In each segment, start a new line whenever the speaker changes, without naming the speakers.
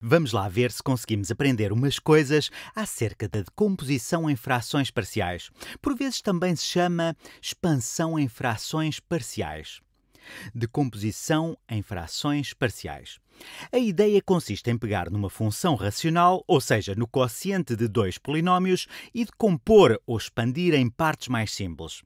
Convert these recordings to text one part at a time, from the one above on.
Vamos lá ver se conseguimos aprender umas coisas acerca da decomposição em frações parciais. Por vezes também se chama expansão em frações parciais. Decomposição em frações parciais. A ideia consiste em pegar numa função racional, ou seja, no quociente de dois polinómios, e decompor ou expandir em partes mais simples.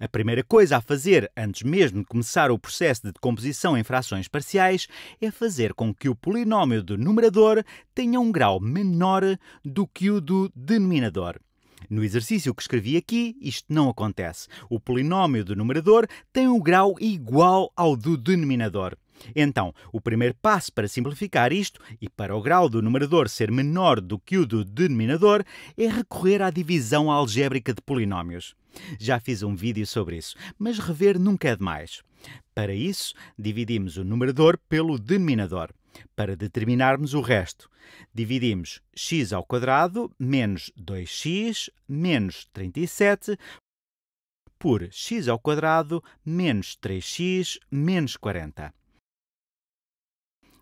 A primeira coisa a fazer, antes mesmo de começar o processo de decomposição em frações parciais, é fazer com que o polinómio do numerador tenha um grau menor do que o do denominador. No exercício que escrevi aqui, isto não acontece. O polinómio do numerador tem um grau igual ao do denominador. Então, o primeiro passo para simplificar isto e para o grau do numerador ser menor do que o do denominador é recorrer à divisão algébrica de polinómios. Já fiz um vídeo sobre isso, mas rever nunca é demais. Para isso, dividimos o numerador pelo denominador. Para determinarmos o resto, dividimos x ao quadrado menos 2x menos 37 por x ao quadrado menos 3x menos 40.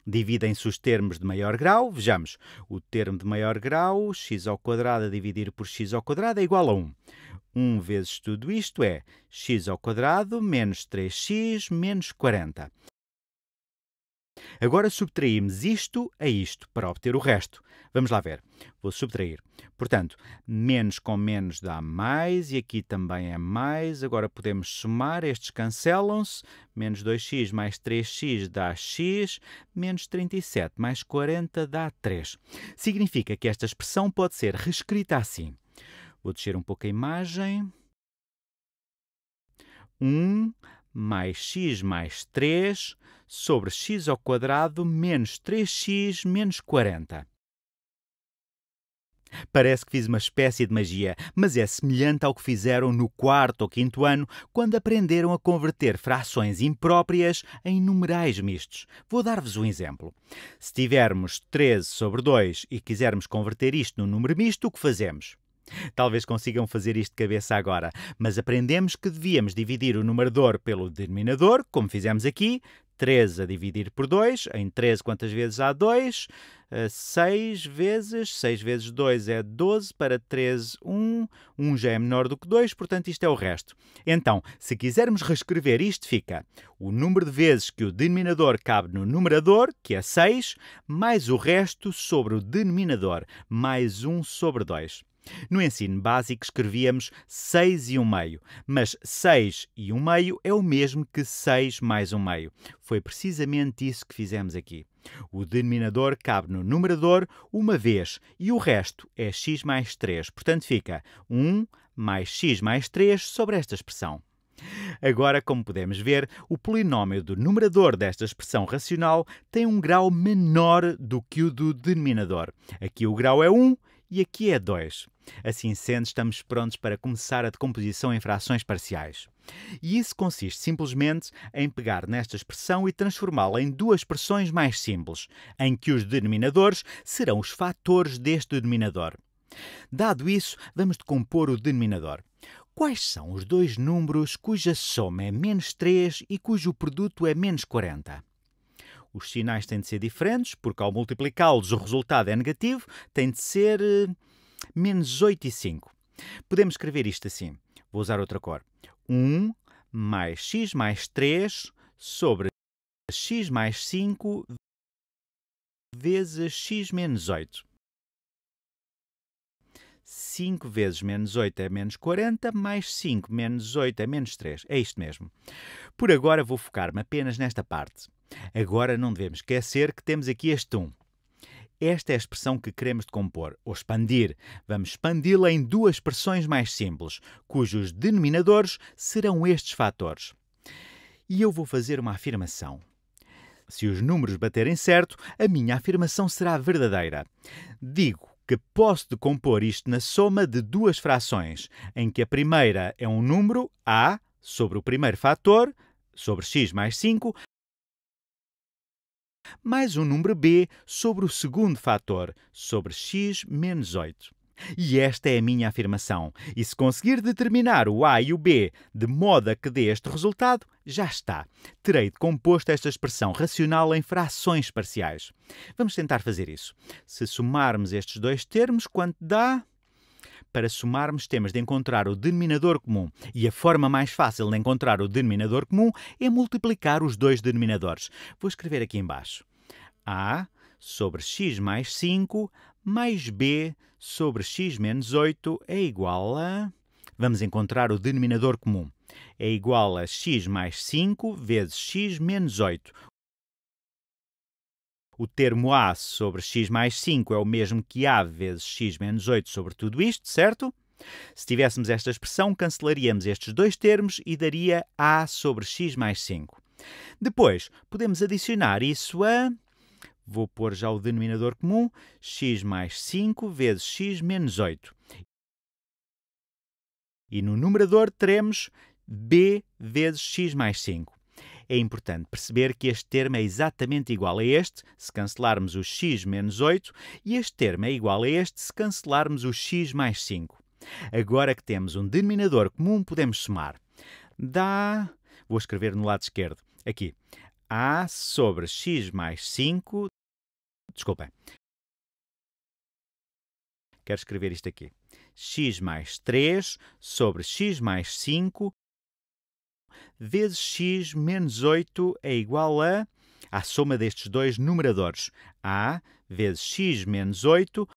Dividem-se os termos de maior grau, vejamos, o termo de maior grau, x ao quadrado a dividir por x ao quadrado é igual a 1. 1 vezes tudo isto é x ao quadrado menos 3x menos 40. Agora subtraímos isto a isto para obter o resto. Vamos lá ver. Vou subtrair. Portanto, menos com menos dá mais e aqui também é mais. Agora podemos somar, estes cancelam-se. Menos 2x mais 3x dá x, menos 37 mais 40 dá 3. Significa que esta expressão pode ser reescrita assim. Vou descer um pouco a imagem. 1 mais x mais 3 sobre x ao quadrado menos 3x menos 40. Parece que fiz uma espécie de magia, mas é semelhante ao que fizeram no quarto ou quinto ano, quando aprenderam a converter frações impróprias em numerais mistos. Vou dar-vos um exemplo. Se tivermos 13 sobre 2 e quisermos converter isto num número misto, o que fazemos? Talvez consigam fazer isto de cabeça agora, mas aprendemos que devíamos dividir o numerador pelo denominador, como fizemos aqui. 13 a dividir por 2, em 13 quantas vezes há 2? 6 eh, vezes, 6 vezes 2 é 12, para 13, 1, 1 já é menor do que 2, portanto isto é o resto. Então, se quisermos reescrever isto fica o número de vezes que o denominador cabe no numerador, que é 6, mais o resto sobre o denominador, mais 1 sobre 2. No ensino básico escrevíamos 6 e um meio, mas 6 e um meio é o mesmo que 6 mais um meio. Foi precisamente isso que fizemos aqui. O denominador cabe no numerador uma vez e o resto é x mais 3, portanto fica 1 mais x mais 3 sobre esta expressão. Agora, como podemos ver, o polinômio do numerador desta expressão racional tem um grau menor do que o do denominador. Aqui o grau é 1 e aqui é 2. Assim sendo, estamos prontos para começar a decomposição em frações parciais. E isso consiste simplesmente em pegar nesta expressão e transformá-la em duas expressões mais simples, em que os denominadores serão os fatores deste denominador. Dado isso, vamos decompor o denominador. Quais são os dois números cuja soma é menos 3 e cujo produto é menos 40? Os sinais têm de ser diferentes, porque ao multiplicá-los o resultado é negativo, tem de ser. Eh, menos 8 e 5. Podemos escrever isto assim. Vou usar outra cor. 1 mais x mais 3 sobre x mais 5 vezes x menos 8. 5 vezes menos 8 é menos 40, mais 5 menos 8 é menos 3. É isto mesmo. Por agora vou focar-me apenas nesta parte. Agora não devemos esquecer que temos aqui este 1. Esta é a expressão que queremos decompor, ou expandir. Vamos expandi-la em duas expressões mais simples, cujos denominadores serão estes fatores. E eu vou fazer uma afirmação. Se os números baterem certo, a minha afirmação será verdadeira. Digo que posso decompor isto na soma de duas frações, em que a primeira é um número a sobre o primeiro fator, sobre x mais 5, mais um número b sobre o segundo fator, sobre x menos 8. E esta é a minha afirmação. E se conseguir determinar o a e o b de modo a que dê este resultado, já está. Terei decomposto esta expressão racional em frações parciais. Vamos tentar fazer isso. Se somarmos estes dois termos, quanto dá? Para somarmos, temos de encontrar o denominador comum. E a forma mais fácil de encontrar o denominador comum é multiplicar os dois denominadores. Vou escrever aqui embaixo. A sobre x mais 5 mais b sobre x menos 8 é igual a... Vamos encontrar o denominador comum. É igual a x mais 5 vezes x menos 8. O termo a sobre x mais 5 é o mesmo que a vezes x menos 8 sobre tudo isto, certo? Se tivéssemos esta expressão, cancelaríamos estes dois termos e daria a sobre x mais 5. Depois, podemos adicionar isso a Vou pôr já o denominador comum, x mais 5 vezes x menos 8. E no numerador teremos b vezes x mais 5. É importante perceber que este termo é exatamente igual a este, se cancelarmos o x menos 8, e este termo é igual a este, se cancelarmos o x mais 5. Agora que temos um denominador comum, podemos somar. Dá. Vou escrever no lado esquerdo. Aqui. A sobre x mais 5. Desculpem. Quero escrever isto aqui. x mais 3 sobre x mais 5 vezes x menos 8 é igual a a soma destes dois numeradores, a vezes x menos 8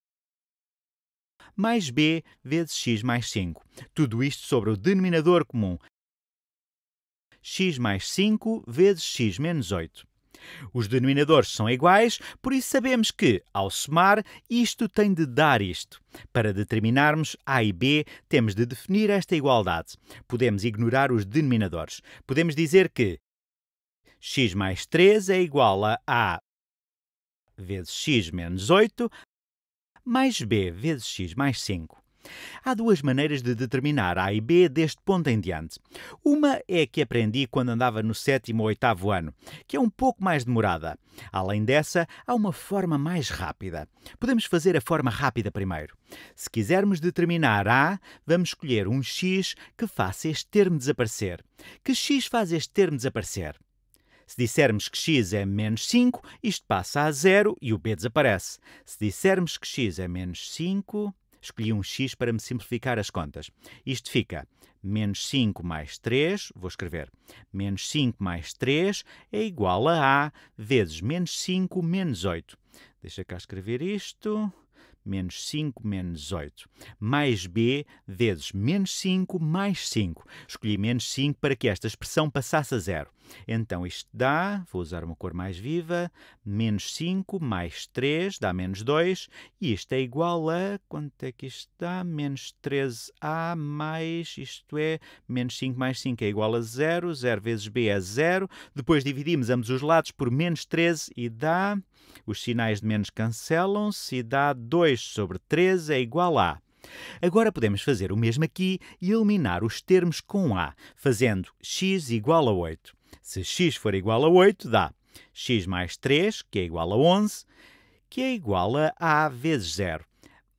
mais b vezes x mais 5. Tudo isto sobre o denominador comum, x mais 5 vezes x menos 8. Os denominadores são iguais, por isso sabemos que, ao somar, isto tem de dar isto. Para determinarmos A e B, temos de definir esta igualdade. Podemos ignorar os denominadores. Podemos dizer que x mais 3 é igual a A vezes x menos 8 mais b vezes x mais 5. Há duas maneiras de determinar A e B deste ponto em diante. Uma é que aprendi quando andava no sétimo ou oitavo ano, que é um pouco mais demorada. Além dessa, há uma forma mais rápida. Podemos fazer a forma rápida primeiro. Se quisermos determinar A, vamos escolher um x que faça este termo desaparecer. Que x faz este termo desaparecer? Se dissermos que x é menos 5, isto passa a zero e o b desaparece. Se dissermos que x é menos 5, Escolhi um x para me simplificar as contas. Isto fica menos 5 mais 3, vou escrever, menos 5 mais 3 é igual a A vezes menos 5 menos 8. Deixa cá escrever isto. Menos 5 menos 8. Mais B vezes menos 5 mais 5. Escolhi menos 5 para que esta expressão passasse a zero. Então isto dá, vou usar uma cor mais viva, menos 5 mais 3 dá menos 2. E isto é igual a, quanto é que isto dá? Menos 13A mais, isto é, menos 5 mais 5 é igual a 0. 0 vezes B é 0. Depois dividimos ambos os lados por menos 13 e dá... Os sinais de menos cancelam-se e dá 2 sobre 13 é igual a... Agora podemos fazer o mesmo aqui e eliminar os termos com A, fazendo x igual a 8. Se x for igual a 8, dá x mais 3, que é igual a 11, que é igual a a vezes 0,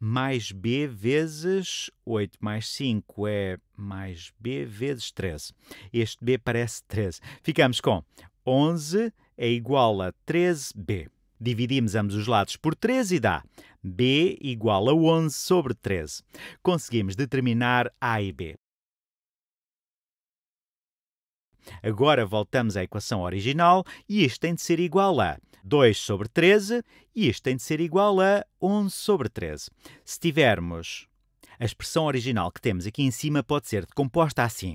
mais b vezes 8 mais 5 é mais b vezes 13. Este b parece 13. Ficamos com 11 é igual a 13b. Dividimos ambos os lados por 13 e dá b igual a 11 sobre 13. Conseguimos determinar a e b. Agora voltamos à equação original e isto tem de ser igual a 2 sobre 13 e isto tem de ser igual a 11 sobre 13. Se tivermos a expressão original que temos aqui em cima pode ser decomposta assim.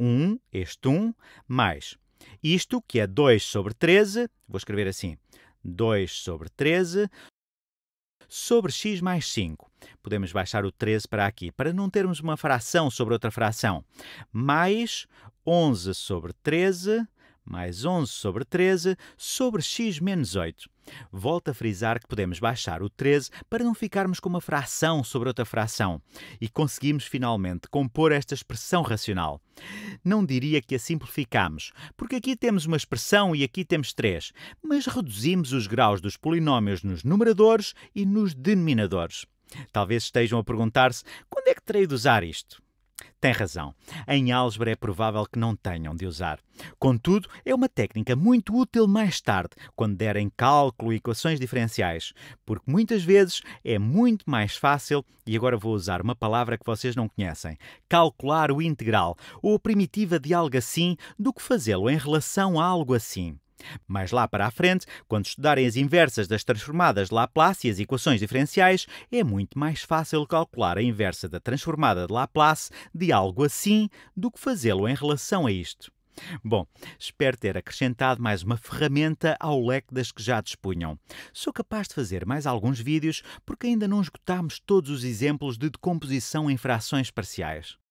1, este 1, mais isto, que é 2 sobre 13, vou escrever assim, 2 sobre 13, sobre x mais 5. Podemos baixar o 13 para aqui, para não termos uma fração sobre outra fração. Mais 11 sobre 13 mais 11 sobre 13 sobre x menos 8. Volto a frisar que podemos baixar o 13 para não ficarmos com uma fração sobre outra fração e conseguimos finalmente compor esta expressão racional. Não diria que a simplificamos, porque aqui temos uma expressão e aqui temos três, mas reduzimos os graus dos polinómios nos numeradores e nos denominadores. Talvez estejam a perguntar-se quando é que terei de usar isto? Tem razão. Em álgebra é provável que não tenham de usar. Contudo, é uma técnica muito útil mais tarde, quando derem cálculo e equações diferenciais, porque muitas vezes é muito mais fácil, e agora vou usar uma palavra que vocês não conhecem, calcular o integral ou a primitiva de algo assim do que fazê-lo em relação a algo assim. Mais lá para a frente, quando estudarem as inversas das transformadas de Laplace e as equações diferenciais, é muito mais fácil calcular a inversa da transformada de Laplace de algo assim do que fazê-lo em relação a isto. Bom, espero ter acrescentado mais uma ferramenta ao leque das que já dispunham. Sou capaz de fazer mais alguns vídeos porque ainda não esgotámos todos os exemplos de decomposição em frações parciais.